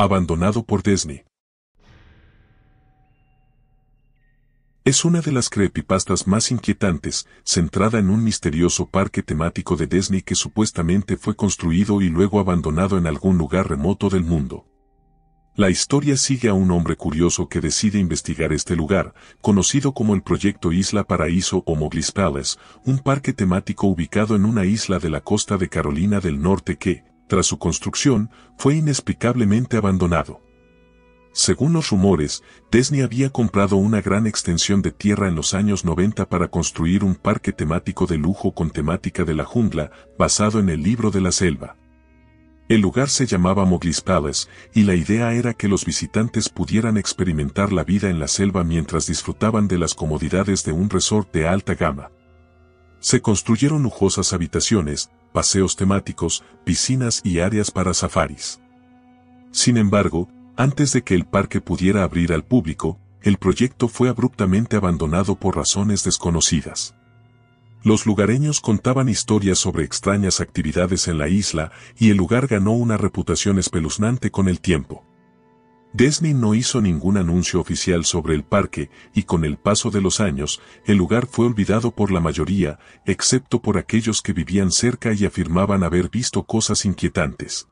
abandonado por Disney. Es una de las creepypastas más inquietantes, centrada en un misterioso parque temático de Disney que supuestamente fue construido y luego abandonado en algún lugar remoto del mundo. La historia sigue a un hombre curioso que decide investigar este lugar, conocido como el Proyecto Isla Paraíso o Moglis Palace, un parque temático ubicado en una isla de la costa de Carolina del Norte que, tras su construcción, fue inexplicablemente abandonado. Según los rumores, Disney había comprado una gran extensión de tierra en los años 90 para construir un parque temático de lujo con temática de la jungla, basado en el libro de la selva. El lugar se llamaba Mowgli's Palace, y la idea era que los visitantes pudieran experimentar la vida en la selva mientras disfrutaban de las comodidades de un resort de alta gama. Se construyeron lujosas habitaciones, paseos temáticos, piscinas y áreas para safaris. Sin embargo, antes de que el parque pudiera abrir al público, el proyecto fue abruptamente abandonado por razones desconocidas. Los lugareños contaban historias sobre extrañas actividades en la isla y el lugar ganó una reputación espeluznante con el tiempo. Disney no hizo ningún anuncio oficial sobre el parque y con el paso de los años, el lugar fue olvidado por la mayoría, excepto por aquellos que vivían cerca y afirmaban haber visto cosas inquietantes.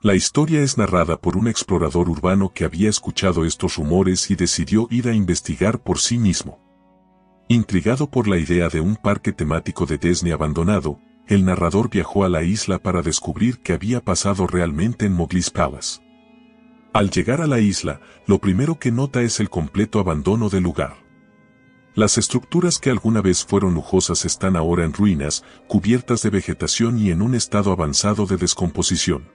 La historia es narrada por un explorador urbano que había escuchado estos rumores y decidió ir a investigar por sí mismo. Intrigado por la idea de un parque temático de Disney abandonado, el narrador viajó a la isla para descubrir qué había pasado realmente en Mowgli's Palace. Al llegar a la isla, lo primero que nota es el completo abandono del lugar. Las estructuras que alguna vez fueron lujosas están ahora en ruinas, cubiertas de vegetación y en un estado avanzado de descomposición.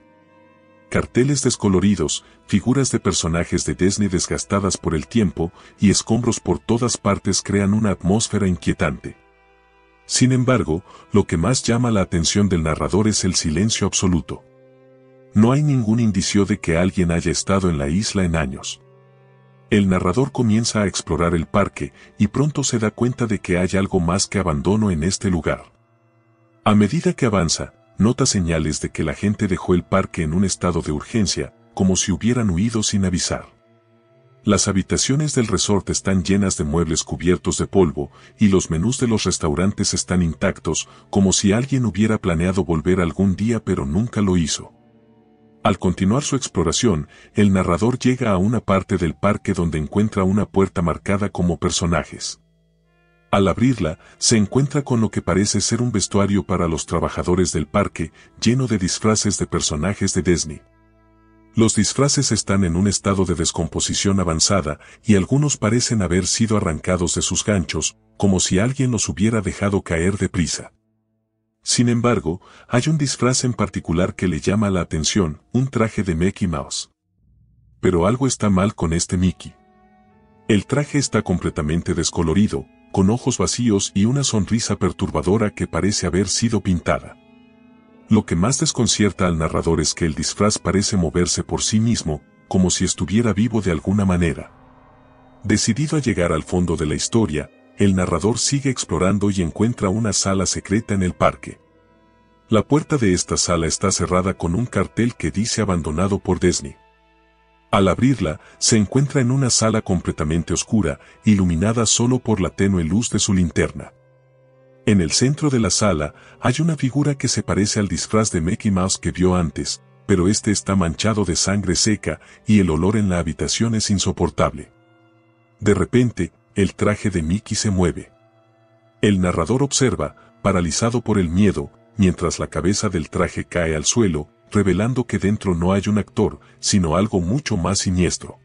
Carteles descoloridos, figuras de personajes de Disney desgastadas por el tiempo y escombros por todas partes crean una atmósfera inquietante. Sin embargo, lo que más llama la atención del narrador es el silencio absoluto. No hay ningún indicio de que alguien haya estado en la isla en años. El narrador comienza a explorar el parque y pronto se da cuenta de que hay algo más que abandono en este lugar. A medida que avanza, nota señales de que la gente dejó el parque en un estado de urgencia, como si hubieran huido sin avisar. Las habitaciones del resort están llenas de muebles cubiertos de polvo y los menús de los restaurantes están intactos, como si alguien hubiera planeado volver algún día pero nunca lo hizo. Al continuar su exploración, el narrador llega a una parte del parque donde encuentra una puerta marcada como personajes. Al abrirla, se encuentra con lo que parece ser un vestuario para los trabajadores del parque, lleno de disfraces de personajes de Disney. Los disfraces están en un estado de descomposición avanzada y algunos parecen haber sido arrancados de sus ganchos, como si alguien los hubiera dejado caer deprisa. Sin embargo, hay un disfraz en particular que le llama la atención, un traje de Mickey Mouse. Pero algo está mal con este Mickey. El traje está completamente descolorido, con ojos vacíos y una sonrisa perturbadora que parece haber sido pintada. Lo que más desconcierta al narrador es que el disfraz parece moverse por sí mismo, como si estuviera vivo de alguna manera. Decidido a llegar al fondo de la historia, el narrador sigue explorando y encuentra una sala secreta en el parque. La puerta de esta sala está cerrada con un cartel que dice abandonado por Disney. Al abrirla, se encuentra en una sala completamente oscura, iluminada solo por la tenue luz de su linterna. En el centro de la sala, hay una figura que se parece al disfraz de Mickey Mouse que vio antes, pero este está manchado de sangre seca y el olor en la habitación es insoportable. De repente, el traje de Mickey se mueve. El narrador observa, paralizado por el miedo, mientras la cabeza del traje cae al suelo, revelando que dentro no hay un actor, sino algo mucho más siniestro.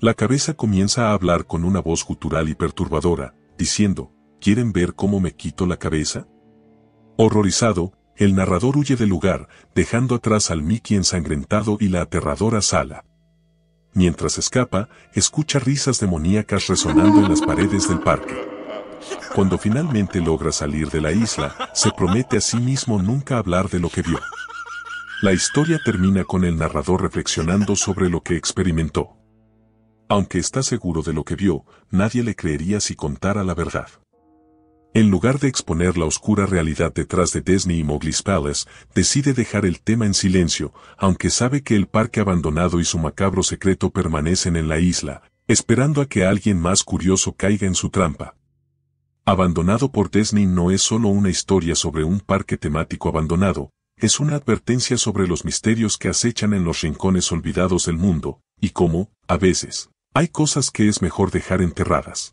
La cabeza comienza a hablar con una voz gutural y perturbadora, diciendo, ¿quieren ver cómo me quito la cabeza? Horrorizado, el narrador huye del lugar, dejando atrás al Mickey ensangrentado y la aterradora sala. Mientras escapa, escucha risas demoníacas resonando en las paredes del parque. Cuando finalmente logra salir de la isla, se promete a sí mismo nunca hablar de lo que vio. La historia termina con el narrador reflexionando sobre lo que experimentó. Aunque está seguro de lo que vio, nadie le creería si contara la verdad. En lugar de exponer la oscura realidad detrás de Disney y Mowgli's Palace, decide dejar el tema en silencio, aunque sabe que el parque abandonado y su macabro secreto permanecen en la isla, esperando a que alguien más curioso caiga en su trampa. Abandonado por Disney no es solo una historia sobre un parque temático abandonado, es una advertencia sobre los misterios que acechan en los rincones olvidados del mundo, y cómo, a veces, hay cosas que es mejor dejar enterradas.